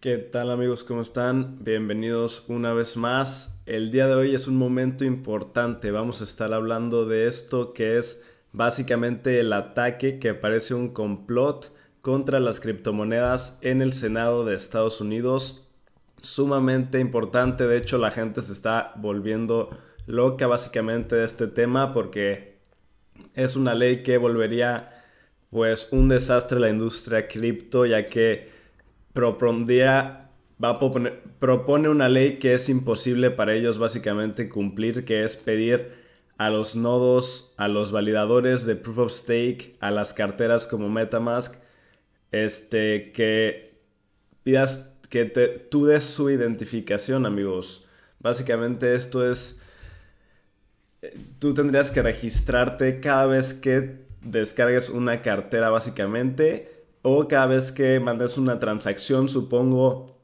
¿Qué tal amigos? ¿Cómo están? Bienvenidos una vez más. El día de hoy es un momento importante. Vamos a estar hablando de esto que es básicamente el ataque que parece un complot contra las criptomonedas en el Senado de Estados Unidos. Sumamente importante. De hecho, la gente se está volviendo loca básicamente de este tema porque es una ley que volvería pues un desastre a la industria cripto ya que va a proponer, propone una ley que es imposible para ellos básicamente cumplir, que es pedir a los nodos, a los validadores de proof of stake, a las carteras como MetaMask, este, que pidas que te, tú des su identificación, amigos. Básicamente esto es, tú tendrías que registrarte cada vez que descargues una cartera, básicamente o cada vez que mandes una transacción, supongo,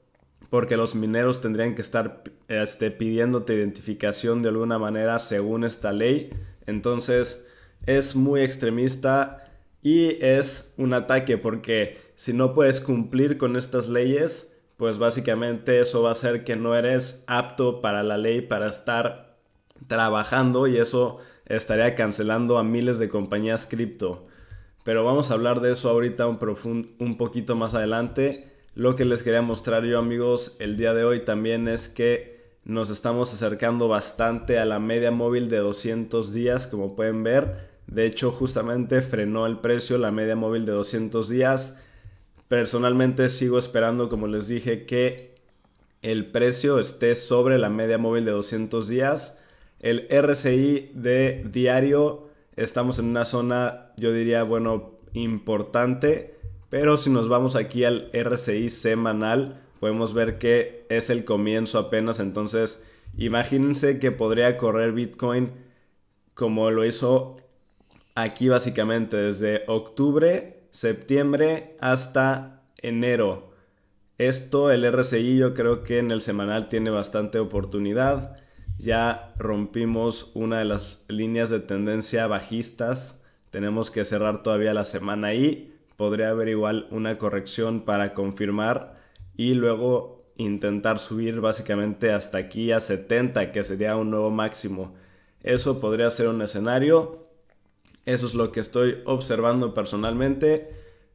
porque los mineros tendrían que estar este, pidiéndote identificación de alguna manera según esta ley. Entonces es muy extremista y es un ataque porque si no puedes cumplir con estas leyes, pues básicamente eso va a ser que no eres apto para la ley para estar trabajando y eso estaría cancelando a miles de compañías cripto pero vamos a hablar de eso ahorita un, un poquito más adelante. Lo que les quería mostrar yo amigos el día de hoy también es que nos estamos acercando bastante a la media móvil de 200 días como pueden ver. De hecho justamente frenó el precio la media móvil de 200 días. Personalmente sigo esperando como les dije que el precio esté sobre la media móvil de 200 días. El RSI de diario Estamos en una zona, yo diría, bueno, importante, pero si nos vamos aquí al RSI semanal, podemos ver que es el comienzo apenas, entonces imagínense que podría correr Bitcoin como lo hizo aquí básicamente, desde octubre, septiembre hasta enero. Esto, el RSI, yo creo que en el semanal tiene bastante oportunidad ya rompimos una de las líneas de tendencia bajistas. Tenemos que cerrar todavía la semana y Podría haber igual una corrección para confirmar y luego intentar subir básicamente hasta aquí a 70, que sería un nuevo máximo. Eso podría ser un escenario. Eso es lo que estoy observando personalmente.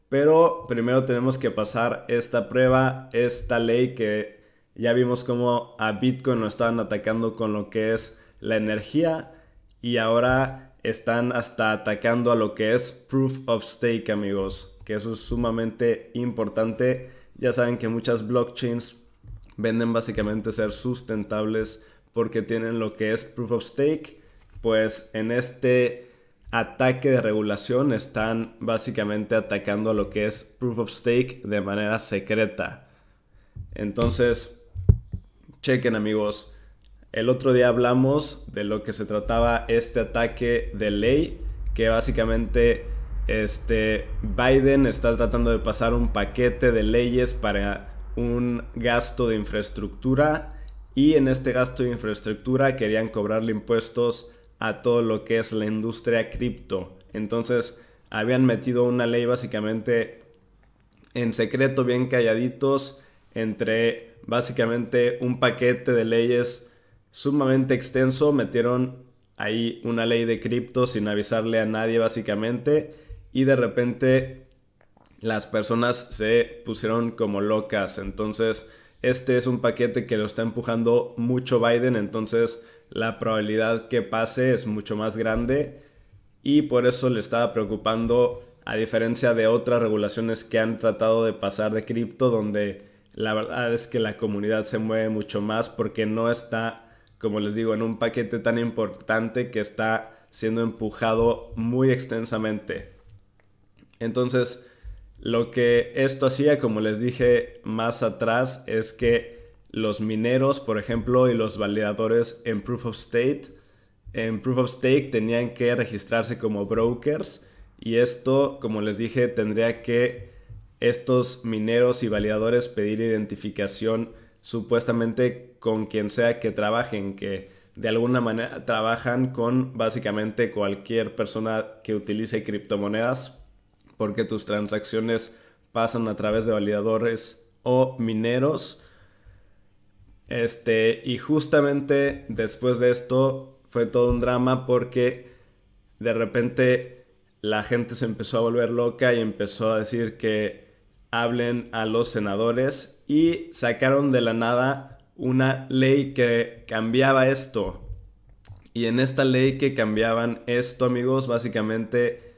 Pero primero tenemos que pasar esta prueba, esta ley que ya vimos cómo a Bitcoin lo estaban atacando con lo que es la energía y ahora están hasta atacando a lo que es proof of stake, amigos, que eso es sumamente importante. Ya saben que muchas blockchains venden básicamente ser sustentables porque tienen lo que es proof of stake, pues en este ataque de regulación están básicamente atacando a lo que es proof of stake de manera secreta. Entonces, Chequen amigos, el otro día hablamos de lo que se trataba este ataque de ley, que básicamente este, Biden está tratando de pasar un paquete de leyes para un gasto de infraestructura y en este gasto de infraestructura querían cobrarle impuestos a todo lo que es la industria cripto. Entonces habían metido una ley básicamente en secreto, bien calladitos, entre básicamente un paquete de leyes sumamente extenso. Metieron ahí una ley de cripto sin avisarle a nadie básicamente y de repente las personas se pusieron como locas. Entonces este es un paquete que lo está empujando mucho Biden, entonces la probabilidad que pase es mucho más grande y por eso le estaba preocupando a diferencia de otras regulaciones que han tratado de pasar de cripto donde la verdad es que la comunidad se mueve mucho más porque no está, como les digo, en un paquete tan importante que está siendo empujado muy extensamente. Entonces, lo que esto hacía, como les dije más atrás, es que los mineros, por ejemplo, y los validadores en Proof of State, en Proof of Stake tenían que registrarse como brokers y esto, como les dije, tendría que estos mineros y validadores pedir identificación supuestamente con quien sea que trabajen, que de alguna manera trabajan con básicamente cualquier persona que utilice criptomonedas, porque tus transacciones pasan a través de validadores o mineros. Este, y justamente después de esto fue todo un drama porque de repente la gente se empezó a volver loca y empezó a decir que hablen a los senadores y sacaron de la nada una ley que cambiaba esto. Y en esta ley que cambiaban esto, amigos, básicamente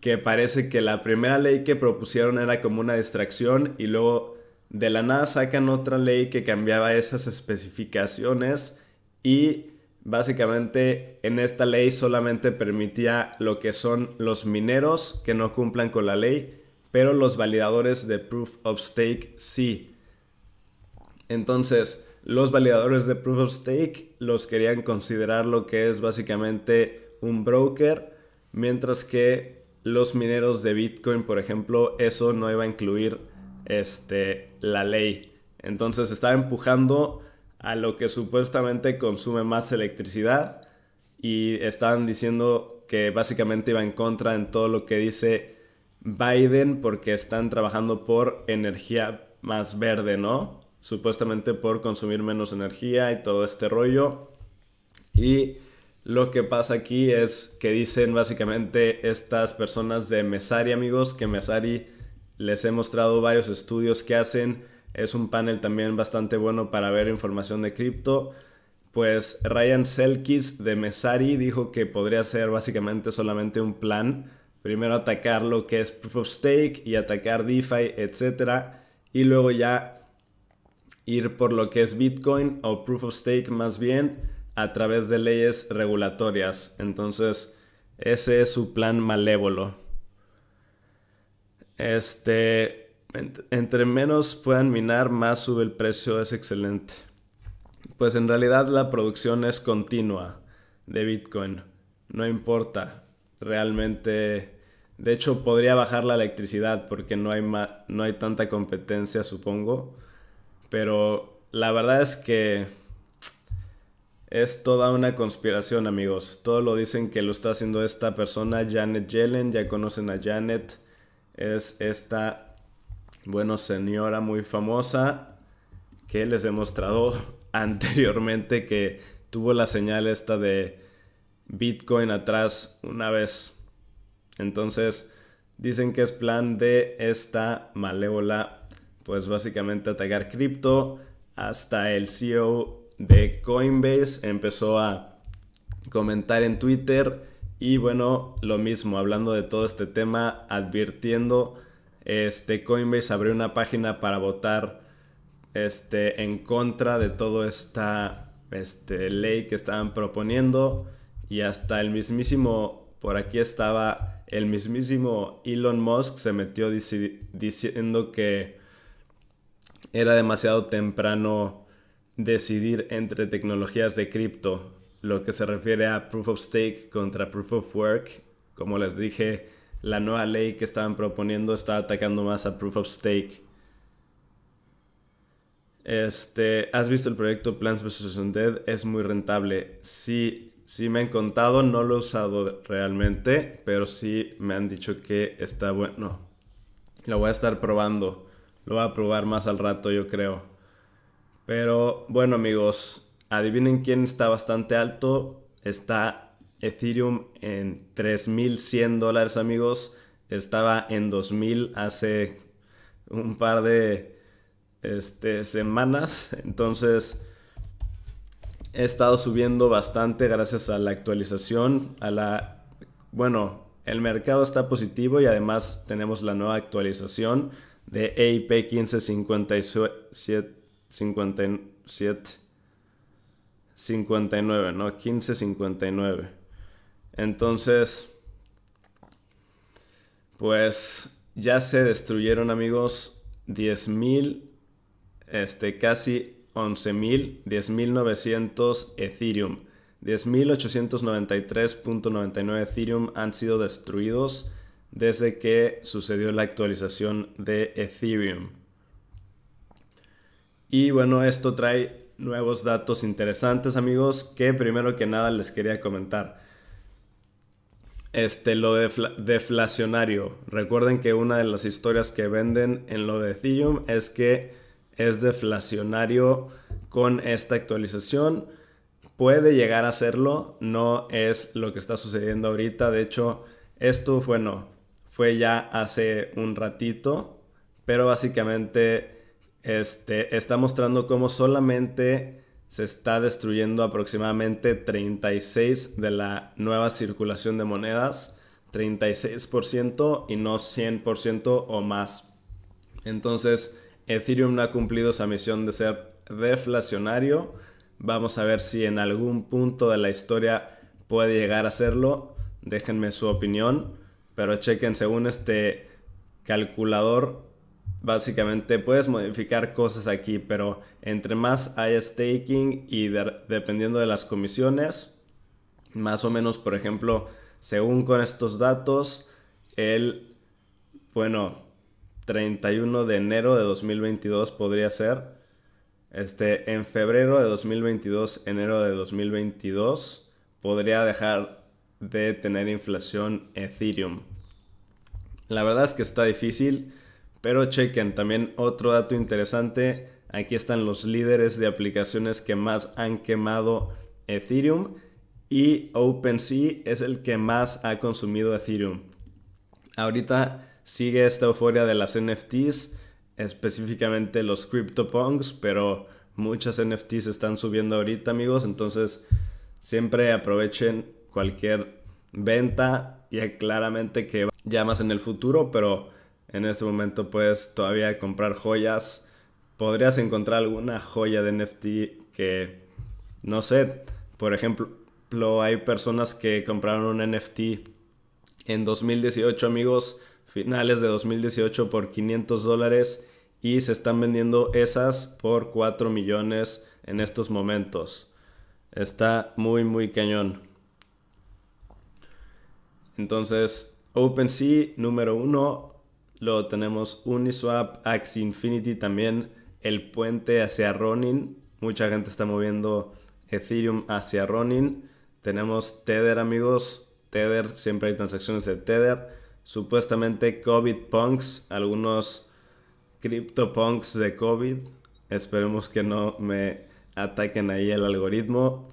que parece que la primera ley que propusieron era como una distracción y luego de la nada sacan otra ley que cambiaba esas especificaciones y básicamente en esta ley solamente permitía lo que son los mineros que no cumplan con la ley pero los validadores de Proof of Stake sí. Entonces, los validadores de Proof of Stake los querían considerar lo que es básicamente un broker, mientras que los mineros de Bitcoin, por ejemplo, eso no iba a incluir este, la ley. Entonces estaba empujando a lo que supuestamente consume más electricidad y estaban diciendo que básicamente iba en contra en todo lo que dice Biden porque están trabajando por energía más verde, ¿no? Supuestamente por consumir menos energía y todo este rollo. Y lo que pasa aquí es que dicen básicamente estas personas de Mesari, amigos, que Mesari les he mostrado varios estudios que hacen. Es un panel también bastante bueno para ver información de cripto. Pues Ryan Selkis de Mesari dijo que podría ser básicamente solamente un plan primero atacar lo que es Proof of Stake y atacar DeFi, etc. Y luego ya ir por lo que es Bitcoin o Proof of Stake más bien a través de leyes regulatorias. Entonces, ese es su plan malévolo. Este, entre menos puedan minar, más sube el precio, es excelente. Pues en realidad la producción es continua de Bitcoin, no importa realmente... De hecho, podría bajar la electricidad porque no hay, no hay tanta competencia, supongo. Pero la verdad es que es toda una conspiración, amigos. Todo lo dicen que lo está haciendo esta persona, Janet Yellen. Ya conocen a Janet. Es esta, bueno, señora muy famosa que les he mostrado anteriormente que tuvo la señal esta de Bitcoin atrás una vez. Entonces, dicen que es plan de esta malévola, pues básicamente atacar cripto. Hasta el CEO de Coinbase empezó a comentar en Twitter. Y bueno, lo mismo, hablando de todo este tema, advirtiendo, este Coinbase abrió una página para votar este, en contra de toda esta este, ley que estaban proponiendo y hasta el mismísimo, por aquí estaba, el mismísimo Elon Musk se metió diciendo que era demasiado temprano decidir entre tecnologías de cripto, lo que se refiere a proof of stake contra proof of work. Como les dije, la nueva ley que estaban proponiendo está atacando más a proof of stake. Este, ¿has visto el proyecto Plans vs. Undead? Es muy rentable. Sí, si me han contado, no lo he usado realmente, pero sí me han dicho que está bueno. Lo voy a estar probando. Lo voy a probar más al rato, yo creo. Pero bueno, amigos, adivinen quién está bastante alto. Está Ethereum en 3100 dólares, amigos. Estaba en 2000 hace un par de este, semanas. Entonces he estado subiendo bastante gracias a la actualización, a la... Bueno, el mercado está positivo y además tenemos la nueva actualización de EIP 1557... 59, ¿no? 1559. Entonces, pues ya se destruyeron amigos 10.000, este, casi 11.000, 10.900 Ethereum. 10.893.99 Ethereum han sido destruidos desde que sucedió la actualización de Ethereum. Y bueno, esto trae nuevos datos interesantes amigos que primero que nada les quería comentar. Este, lo deflacionario. Recuerden que una de las historias que venden en lo de Ethereum es que es deflacionario con esta actualización. Puede llegar a serlo, no es lo que está sucediendo ahorita. De hecho, esto, bueno, fue ya hace un ratito, pero básicamente este, está mostrando cómo solamente se está destruyendo aproximadamente 36 de la nueva circulación de monedas, 36% y no 100% o más. Entonces, Ethereum no ha cumplido esa misión de ser deflacionario. Vamos a ver si en algún punto de la historia puede llegar a serlo. Déjenme su opinión. Pero chequen, según este calculador, básicamente puedes modificar cosas aquí. Pero entre más hay staking y dependiendo de las comisiones, más o menos, por ejemplo, según con estos datos, el, bueno, 31 de enero de 2022 podría ser. Este, en febrero de 2022, enero de 2022, podría dejar de tener inflación Ethereum. La verdad es que está difícil, pero chequen también otro dato interesante. Aquí están los líderes de aplicaciones que más han quemado Ethereum y OpenSea es el que más ha consumido Ethereum. Ahorita sigue esta euforia de las NFTs, específicamente los CryptoPunks, pero muchas NFTs están subiendo ahorita, amigos, entonces siempre aprovechen cualquier venta, y claramente que ya más en el futuro, pero en este momento puedes todavía comprar joyas. Podrías encontrar alguna joya de NFT que, no sé, por ejemplo, hay personas que compraron un NFT en 2018, amigos, finales de 2018 por 500 dólares y se están vendiendo esas por 4 millones en estos momentos. Está muy muy cañón. Entonces, OpenSea número 1, lo tenemos Uniswap, Axie Infinity también, el puente hacia Ronin, mucha gente está moviendo Ethereum hacia Ronin, tenemos Tether amigos, Tether, siempre hay transacciones de Tether, supuestamente COVID punks, algunos punks de COVID. Esperemos que no me ataquen ahí el algoritmo.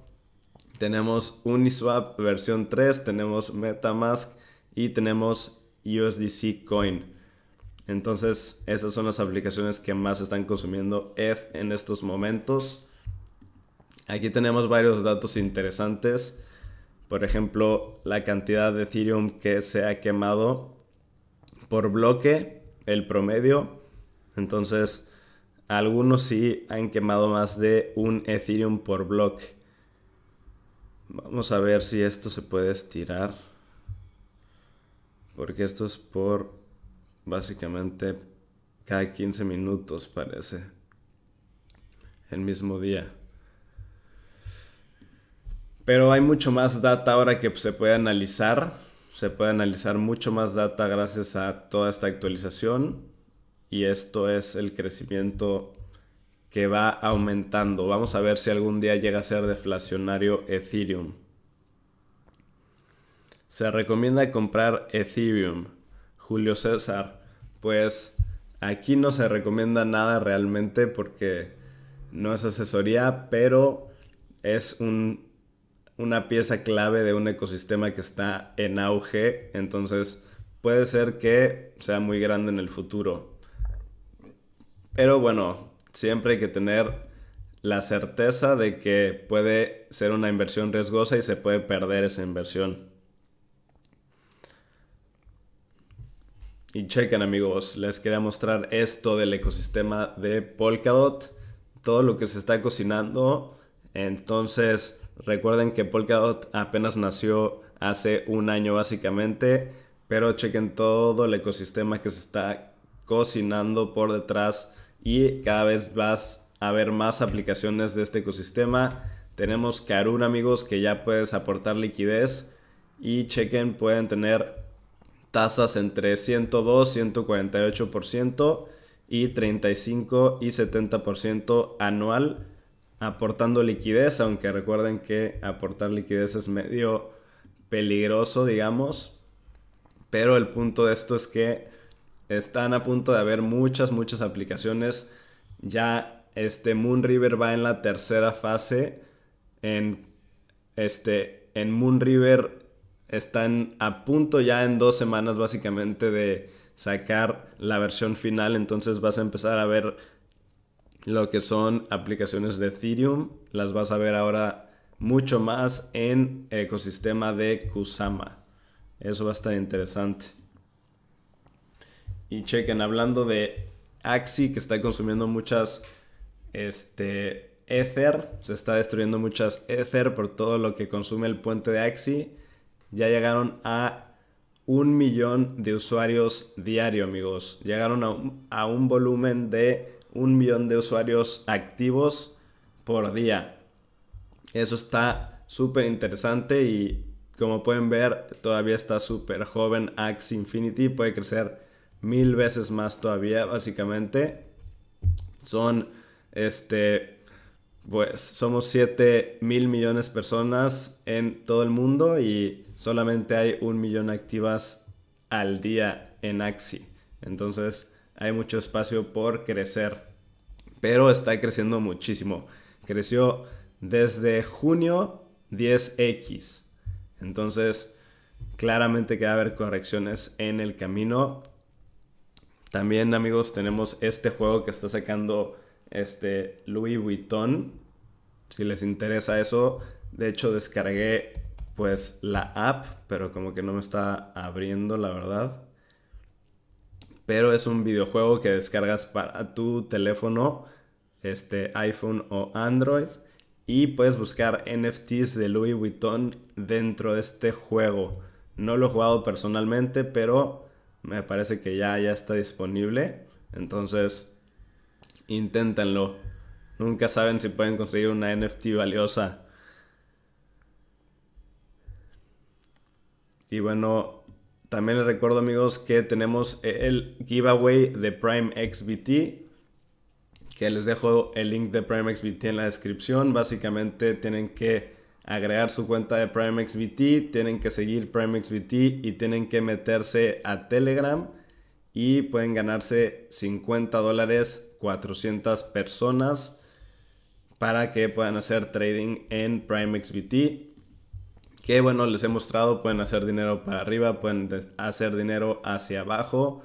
Tenemos Uniswap versión 3, tenemos Metamask y tenemos USDC Coin. Entonces, esas son las aplicaciones que más están consumiendo ETH en estos momentos. Aquí tenemos varios datos interesantes por ejemplo, la cantidad de Ethereum que se ha quemado por bloque, el promedio. Entonces, algunos sí han quemado más de un Ethereum por bloque. Vamos a ver si esto se puede estirar. Porque esto es por básicamente cada 15 minutos, parece. El mismo día. Pero hay mucho más data ahora que pues, se puede analizar. Se puede analizar mucho más data gracias a toda esta actualización. Y esto es el crecimiento que va aumentando. Vamos a ver si algún día llega a ser deflacionario Ethereum. Se recomienda comprar Ethereum. Julio César. Pues aquí no se recomienda nada realmente porque no es asesoría, pero es un una pieza clave de un ecosistema que está en auge, entonces puede ser que sea muy grande en el futuro. Pero bueno, siempre hay que tener la certeza de que puede ser una inversión riesgosa y se puede perder esa inversión. Y chequen amigos, les quería mostrar esto del ecosistema de Polkadot, todo lo que se está cocinando. Entonces, Recuerden que Polkadot apenas nació hace un año básicamente, pero chequen todo el ecosistema que se está cocinando por detrás y cada vez vas a ver más aplicaciones de este ecosistema. Tenemos Karun amigos que ya puedes aportar liquidez y chequen pueden tener tasas entre 102, 148% y 35 y 70% anual aportando liquidez, aunque recuerden que aportar liquidez es medio peligroso, digamos. Pero el punto de esto es que están a punto de haber muchas, muchas aplicaciones. Ya este Moon River va en la tercera fase. En, este, en Moon River están a punto ya en dos semanas básicamente de sacar la versión final. Entonces vas a empezar a ver lo que son aplicaciones de Ethereum. Las vas a ver ahora mucho más en ecosistema de Kusama. Eso va a estar interesante. Y chequen, hablando de Axi, que está consumiendo muchas este, Ether, se está destruyendo muchas Ether por todo lo que consume el puente de Axi. Ya llegaron a un millón de usuarios diario, amigos. Llegaron a a un volumen de un millón de usuarios activos por día. Eso está súper interesante y como pueden ver todavía está súper joven Axi Infinity. Puede crecer mil veces más todavía básicamente. Son este... Pues somos 7 mil millones de personas en todo el mundo y solamente hay un millón activas al día en Axie. Entonces, hay mucho espacio por crecer. Pero está creciendo muchísimo. Creció desde junio 10x. Entonces, claramente que va a haber correcciones en el camino. También, amigos, tenemos este juego que está sacando este Louis Vuitton. Si les interesa eso, de hecho descargué pues la app, pero como que no me está abriendo, la verdad pero es un videojuego que descargas para tu teléfono, este iPhone o Android, y puedes buscar NFTs de Louis Vuitton dentro de este juego. No lo he jugado personalmente, pero me parece que ya, ya está disponible. Entonces, inténtenlo. Nunca saben si pueden conseguir una NFT valiosa. Y bueno, también les recuerdo amigos que tenemos eh, el giveaway de Prime XBT que les dejo el link de Prime XBT en la descripción. Básicamente tienen que agregar su cuenta de Prime XBT, tienen que seguir Prime XBT y tienen que meterse a Telegram y pueden ganarse 50 dólares 400 personas para que puedan hacer trading en Prime XBT que bueno, les he mostrado, pueden hacer dinero para arriba, pueden hacer dinero hacia abajo,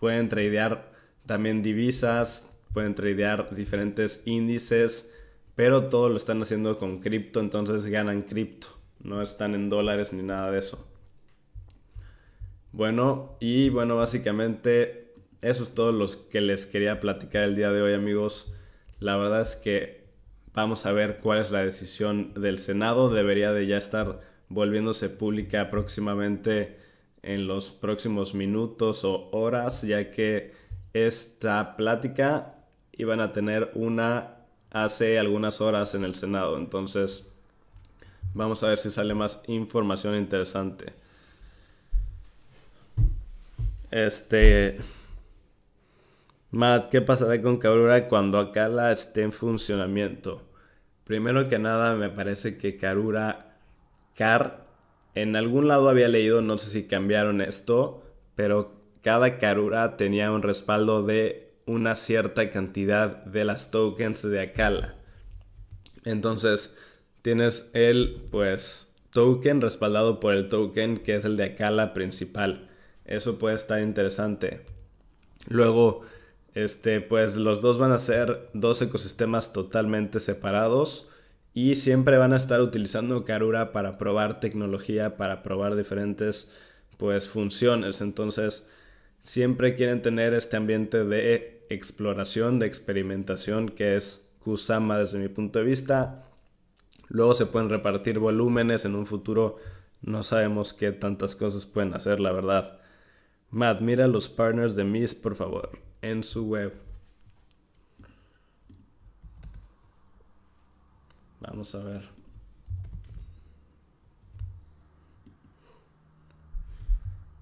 pueden tradear también divisas, pueden tradear diferentes índices, pero todo lo están haciendo con cripto, entonces ganan cripto, no están en dólares ni nada de eso. Bueno, y bueno, básicamente eso es todo lo que les quería platicar el día de hoy, amigos. La verdad es que vamos a ver cuál es la decisión del Senado, debería de ya estar volviéndose pública próximamente en los próximos minutos o horas, ya que esta plática iban a tener una hace algunas horas en el Senado. Entonces, vamos a ver si sale más información interesante. Este. Matt, ¿qué pasará con Karura cuando Akala esté en funcionamiento? Primero que nada, me parece que Karura Car, en algún lado había leído, no sé si cambiaron esto, pero cada carura tenía un respaldo de una cierta cantidad de las tokens de Akala. Entonces, tienes el, pues, token respaldado por el token que es el de Akala principal. Eso puede estar interesante. Luego, este, pues los dos van a ser dos ecosistemas totalmente separados y siempre van a estar utilizando Karura para probar tecnología, para probar diferentes pues funciones. Entonces, siempre quieren tener este ambiente de exploración, de experimentación que es Kusama desde mi punto de vista. Luego se pueden repartir volúmenes en un futuro no sabemos qué tantas cosas pueden hacer, la verdad. Matt, mira los partners de Miss, por favor, en su web. Vamos a ver.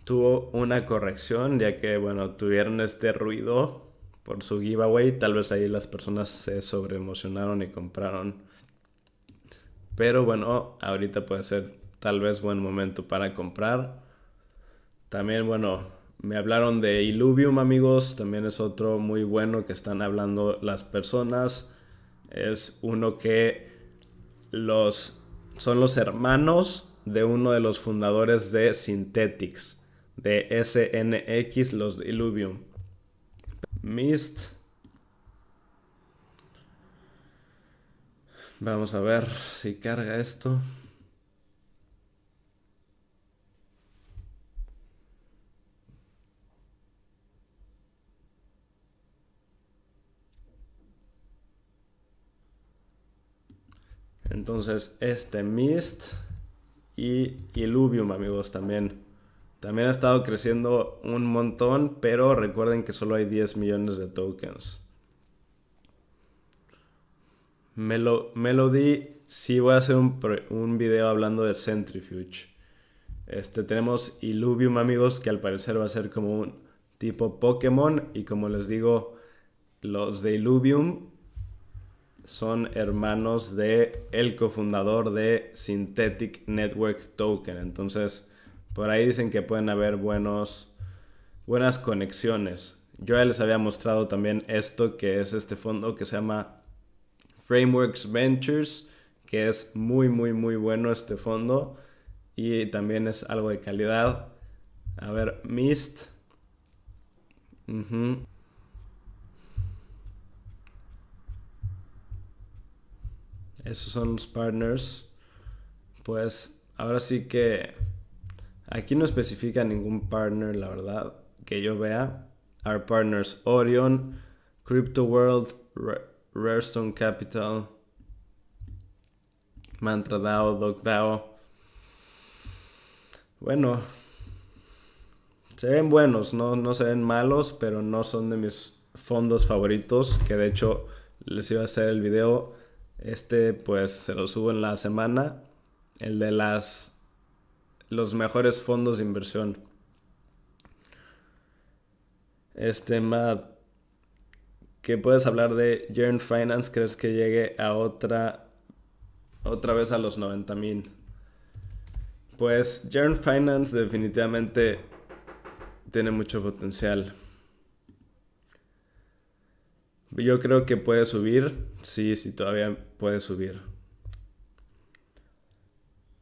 Tuvo una corrección, ya que, bueno, tuvieron este ruido por su giveaway. Tal vez ahí las personas se sobreemocionaron y compraron. Pero bueno, ahorita puede ser tal vez buen momento para comprar. También, bueno, me hablaron de Illuvium, amigos. También es otro muy bueno que están hablando las personas. Es uno que los, son los hermanos de uno de los fundadores de Synthetics, de SNX, los de Illuvium. Mist. Vamos a ver si carga esto. Entonces, este Mist y Illuvium, amigos, también. También ha estado creciendo un montón, pero recuerden que solo hay 10 millones de tokens. lo Melody, sí voy a hacer un, video hablando de Centrifuge. Este, tenemos Illuvium, amigos, que al parecer va a ser como un tipo Pokémon. Y como les digo, los de Illuvium son hermanos de el cofundador de Synthetic Network Token. Entonces, por ahí dicen que pueden haber buenos, buenas conexiones. Yo ya les había mostrado también esto, que es este fondo que se llama Frameworks Ventures, que es muy, muy, muy bueno este fondo. Y también es algo de calidad. A ver, Mist. esos son los partners, pues ahora sí que aquí no especifica ningún partner, la verdad, que yo vea. Our partners Orion, Crypto World, Rarestone Capital, Mantra DAO, DAO. Bueno, se ven buenos, no, no se ven malos, pero no son de mis fondos favoritos, que de hecho les iba a hacer el video este pues se lo subo en la semana. El de las los mejores fondos de inversión. Este map ¿qué puedes hablar de Yearn Finance, ¿crees que llegue a otra otra vez a los 90 mil? Pues Yearn Finance definitivamente tiene mucho potencial. Yo creo que puede subir. Sí, sí, todavía puede subir.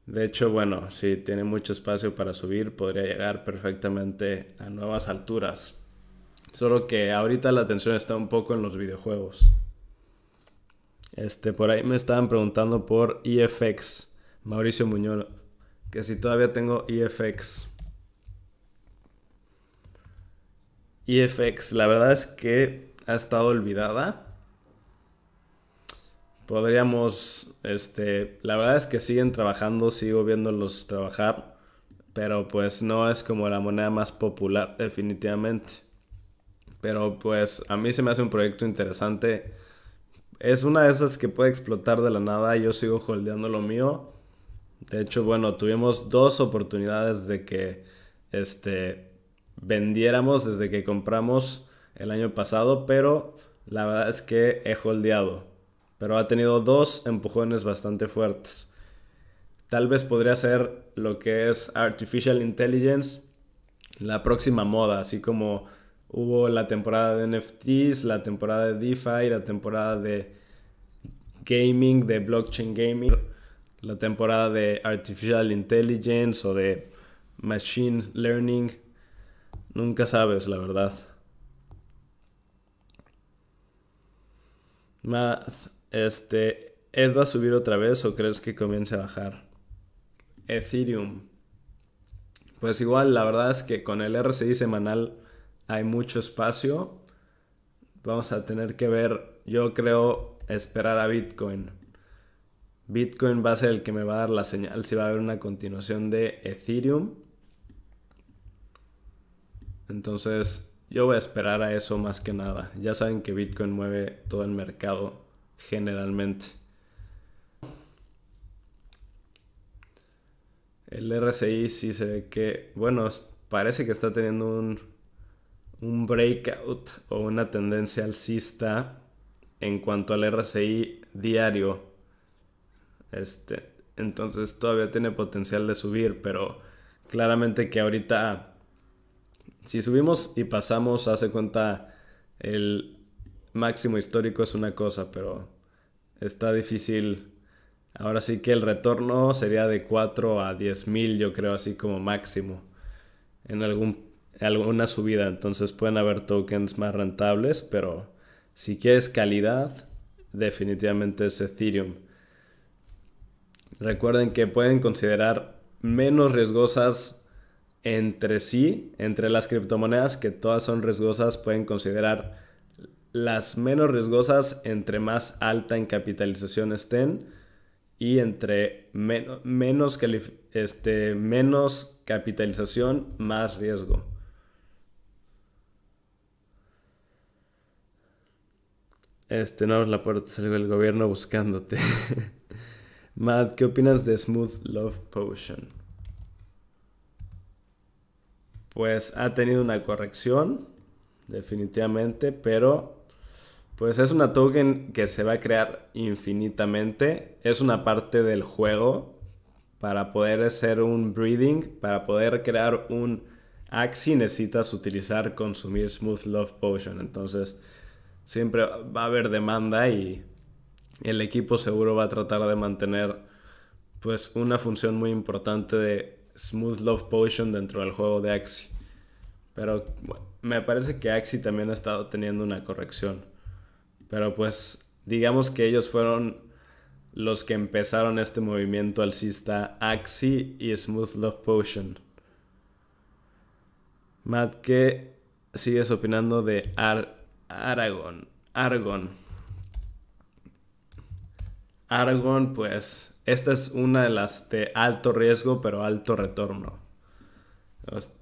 De hecho, bueno, si tiene mucho espacio para subir, podría llegar perfectamente a nuevas alturas. Solo que ahorita la atención está un poco en los videojuegos. Este, por ahí me estaban preguntando por EFX, Mauricio Muñoz, que si todavía tengo EFX. EFX, la verdad es que ha estado olvidada. Podríamos, este, la verdad es que siguen trabajando, sigo viéndolos trabajar, pero pues no es como la moneda más popular definitivamente. Pero pues a mí se me hace un proyecto interesante. Es una de esas que puede explotar de la nada, yo sigo holdeando lo mío. De hecho, bueno, tuvimos dos oportunidades de que este vendiéramos desde que compramos el año pasado, pero la verdad es que he holdeado. Pero ha tenido dos empujones bastante fuertes. Tal vez podría ser lo que es Artificial Intelligence, la próxima moda, así como hubo la temporada de NFTs, la temporada de DeFi, la temporada de gaming, de blockchain gaming, la temporada de Artificial Intelligence o de Machine Learning. Nunca sabes, la verdad. Math, este, ¿Ed va a subir otra vez o crees que comience a bajar? Ethereum. Pues igual, la verdad es que con el RSI semanal hay mucho espacio. Vamos a tener que ver, yo creo, esperar a Bitcoin. Bitcoin va a ser el que me va a dar la señal si va a haber una continuación de Ethereum. Entonces, yo voy a esperar a eso más que nada. Ya saben que Bitcoin mueve todo el mercado generalmente. El RSI sí se ve que, bueno, parece que está teniendo un, breakout o una tendencia alcista en cuanto al RSI diario. Este, entonces todavía tiene potencial de subir, pero claramente que ahorita si subimos y pasamos, hace cuenta, el máximo histórico es una cosa, pero está difícil. Ahora sí que el retorno sería de 4 a 10 mil, yo creo, así como máximo. En algún, alguna subida. Entonces pueden haber tokens más rentables, pero si quieres calidad, definitivamente es Ethereum. Recuerden que pueden considerar menos riesgosas entre sí, entre las criptomonedas que todas son riesgosas, pueden considerar las menos riesgosas entre más alta en capitalización estén y entre menos, este, menos capitalización, más riesgo. Este, no la puerta, salió del gobierno buscándote. Matt, ¿qué opinas de Smooth Love Potion? pues ha tenido una corrección, definitivamente, pero pues es una token que se va a crear infinitamente. Es una parte del juego para poder hacer un breeding, para poder crear un Axi necesitas utilizar consumir Smooth Love Potion. Entonces siempre va a haber demanda y el equipo seguro va a tratar de mantener pues una función muy importante de Smooth Love Potion dentro del juego de Axie. Pero me parece que Axie también ha estado teniendo una corrección. Pero pues digamos que ellos fueron los que empezaron este movimiento alcista Axie y Smooth Love Potion. Matt, ¿qué sigues opinando de Ar Aragon? Argon. pues esta es una de las de alto riesgo pero alto retorno.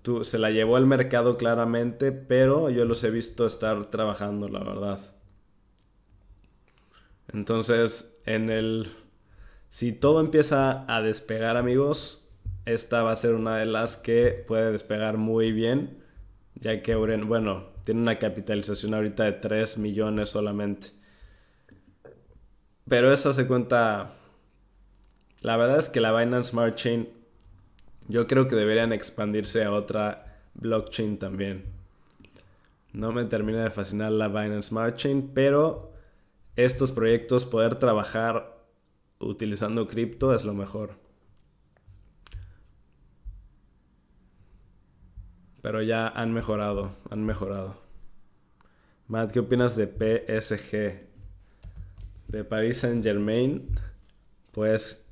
Tú, se la llevó el mercado claramente, pero yo los he visto estar trabajando, la verdad. Entonces, en el... Si todo empieza a despegar, amigos, esta va a ser una de las que puede despegar muy bien, ya que bueno, tiene una capitalización ahorita de 3 millones solamente. Pero esa se cuenta la verdad es que la Binance Smart Chain yo creo que deberían expandirse a otra blockchain también. No me termina de fascinar la Binance Smart Chain, pero estos proyectos, poder trabajar utilizando cripto es lo mejor. Pero ya han mejorado, han mejorado. Matt, ¿qué opinas de PSG? De Paris Saint Germain, pues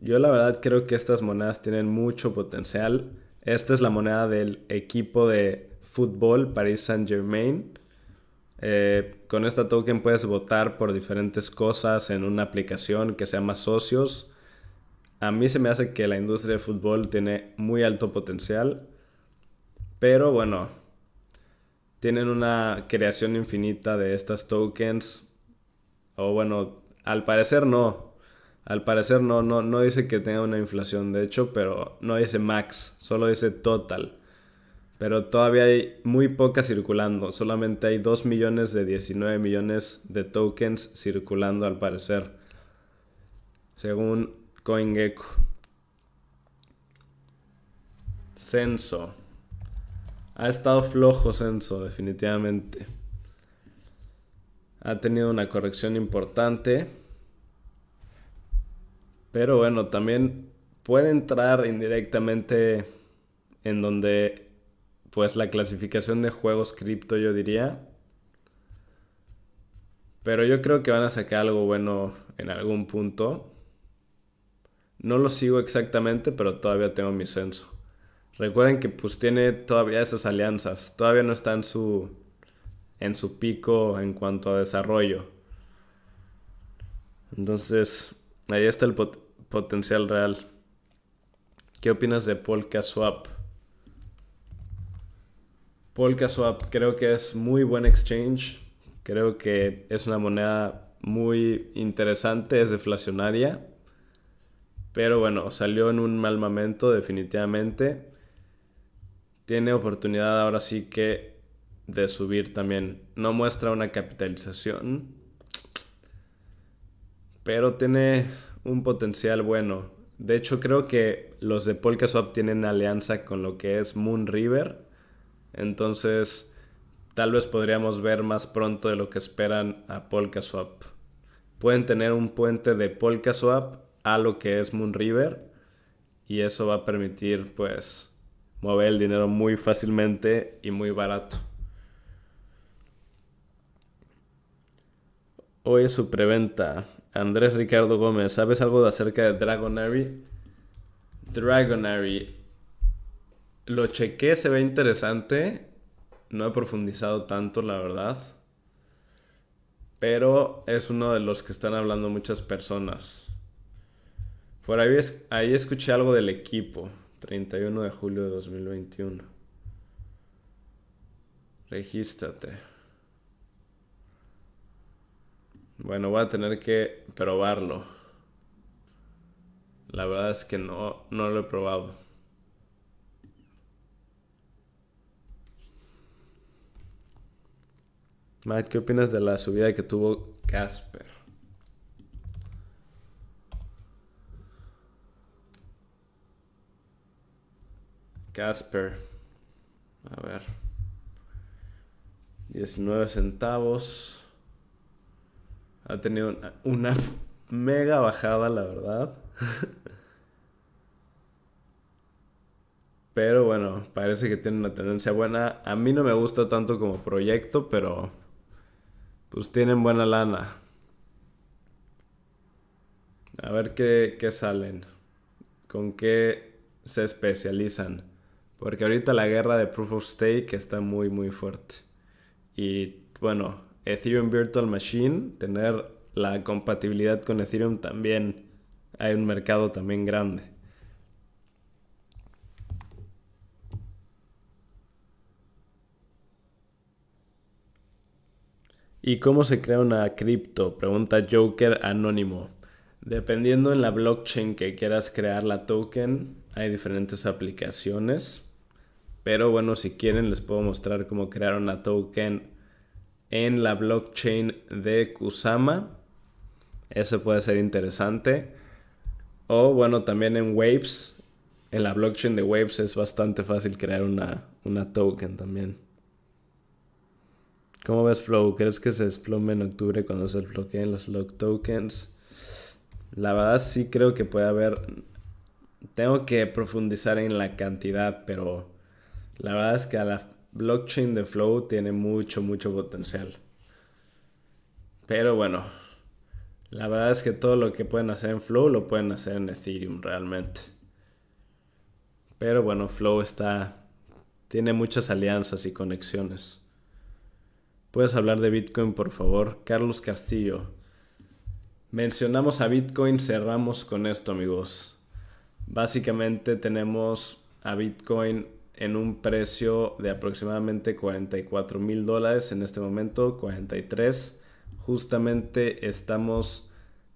yo la verdad creo que estas monedas tienen mucho potencial. Esta es la moneda del equipo de fútbol Paris Saint Germain. Eh, con esta token puedes votar por diferentes cosas en una aplicación que se llama Socios. A mí se me hace que la industria de fútbol tiene muy alto potencial, pero bueno, tienen una creación infinita de estas tokens. O bueno, al parecer no, al parecer no, no, no dice que tenga una inflación, de hecho, pero no dice max, solo dice total. Pero todavía hay muy poca circulando, solamente hay 2 millones de 19 millones de tokens circulando al parecer, según CoinGecko. Censo. Ha estado flojo Censo, definitivamente. Ha tenido una corrección importante pero bueno, también puede entrar indirectamente en donde pues la clasificación de juegos cripto yo diría. Pero yo creo que van a sacar algo bueno en algún punto. No lo sigo exactamente, pero todavía tengo mi censo. Recuerden que pues tiene todavía esas alianzas. Todavía no está en su, en su pico en cuanto a desarrollo. Entonces, ahí está el, potencial potencial real. ¿Qué opinas de PolkaSwap? PolkaSwap creo que es muy buen exchange. Creo que es una moneda muy interesante, es deflacionaria. Pero bueno, salió en un mal momento definitivamente. Tiene oportunidad ahora sí que de subir también. No muestra una capitalización. Pero tiene un potencial bueno. De hecho, creo que los de Polkaswap tienen alianza con lo que es Moon River. Entonces, tal vez podríamos ver más pronto de lo que esperan a Polkaswap. Pueden tener un puente de Polkaswap a lo que es Moon River. Y eso va a permitir, pues, mover el dinero muy fácilmente y muy barato. Hoy es su preventa. Andrés Ricardo Gómez, ¿sabes algo de acerca de Dragonary? Dragonary. Lo chequé, se ve interesante. No he profundizado tanto, la verdad. Pero es uno de los que están hablando muchas personas. Por ahí, ahí escuché algo del equipo. 31 de julio de 2021. Regístrate. Bueno, voy a tener que probarlo. La verdad es que no, lo he probado. Matt, ¿qué opinas de la subida que tuvo Casper? Casper. A ver. 19 centavos ha tenido una, mega bajada, la verdad. Pero bueno, parece que tiene una tendencia buena. A mí no me gusta tanto como proyecto, pero pues tienen buena lana. A ver qué, qué salen. Con qué se especializan. Porque ahorita la guerra de Proof of Stake está muy, muy fuerte. Y bueno, Ethereum Virtual Machine, tener la compatibilidad con Ethereum también. Hay un mercado también grande. ¿Y cómo se crea una cripto? Pregunta Joker Anónimo. Dependiendo en la blockchain que quieras crear la token, hay diferentes aplicaciones. Pero bueno, si quieren les puedo mostrar cómo crear una token en la blockchain de Kusama. Eso puede ser interesante. O bueno, también en Waves. En la blockchain de Waves es bastante fácil crear una, una token también. ¿Cómo ves Flow? ¿Crees que se desplome en octubre cuando se bloqueen los lock tokens? La verdad sí creo que puede haber... Tengo que profundizar en la cantidad, pero la verdad es que a la, blockchain de Flow tiene mucho, mucho potencial. Pero bueno, la verdad es que todo lo que pueden hacer en Flow lo pueden hacer en Ethereum realmente. Pero bueno, Flow está tiene muchas alianzas y conexiones. ¿Puedes hablar de Bitcoin, por favor? Carlos Castillo. Mencionamos a Bitcoin, cerramos con esto, amigos. Básicamente tenemos a Bitcoin en un precio de aproximadamente 44 mil dólares en este momento, 43. Justamente estamos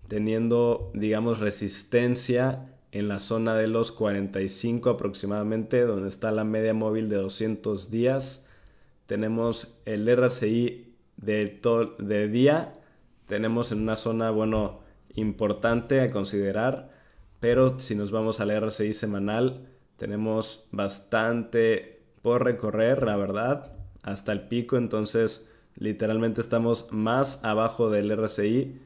teniendo, digamos, resistencia en la zona de los 45 aproximadamente, donde está la media móvil de 200 días. Tenemos el RSI de, de día, tenemos en una zona, bueno, importante a considerar, pero si nos vamos al RSI semanal, tenemos bastante por recorrer, la verdad, hasta el pico. Entonces, literalmente estamos más abajo del RSI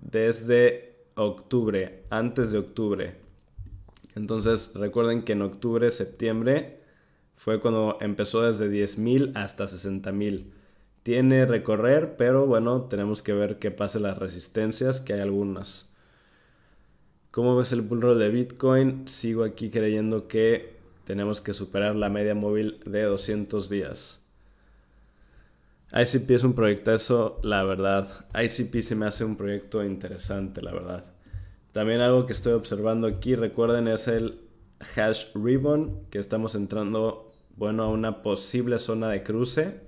desde octubre, antes de octubre. Entonces, recuerden que en octubre, septiembre fue cuando empezó desde 10.000 hasta 60.000. Tiene recorrer, pero bueno, tenemos que ver qué pasa las resistencias, que hay algunas. ¿Cómo ves el bullroll de Bitcoin? Sigo aquí creyendo que tenemos que superar la media móvil de 200 días. ICP es un Eso la verdad. ICP se me hace un proyecto interesante, la verdad. También algo que estoy observando aquí, recuerden, es el hash ribbon, que estamos entrando, bueno, a una posible zona de cruce.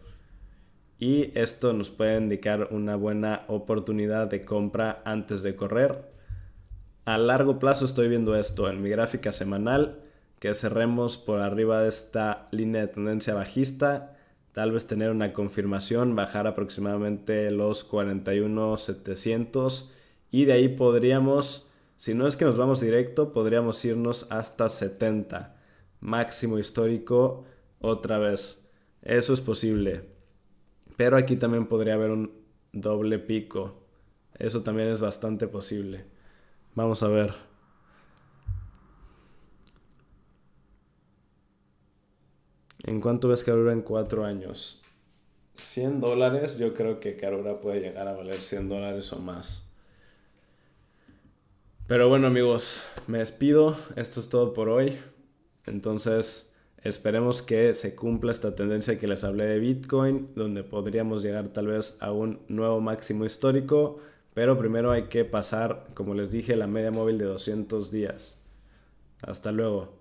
Y esto nos puede indicar una buena oportunidad de compra antes de correr a largo plazo estoy viendo esto en mi gráfica semanal, que cerremos por arriba de esta línea de tendencia bajista, tal vez tener una confirmación, bajar aproximadamente los 41,700 y de ahí podríamos, si no es que nos vamos directo, podríamos irnos hasta 70, máximo histórico otra vez. Eso es posible. Pero aquí también podría haber un doble pico. Eso también es bastante posible. Vamos a ver. ¿En cuánto ves Carura en cuatro años? 100 dólares, yo creo que Carura puede llegar a valer 100 dólares o más. Pero bueno amigos, me despido, esto es todo por hoy. Entonces, esperemos que se cumpla esta tendencia que les hablé de Bitcoin, donde podríamos llegar tal vez a un nuevo máximo histórico. Pero primero hay que pasar, como les dije, la media móvil de 200 días. Hasta luego.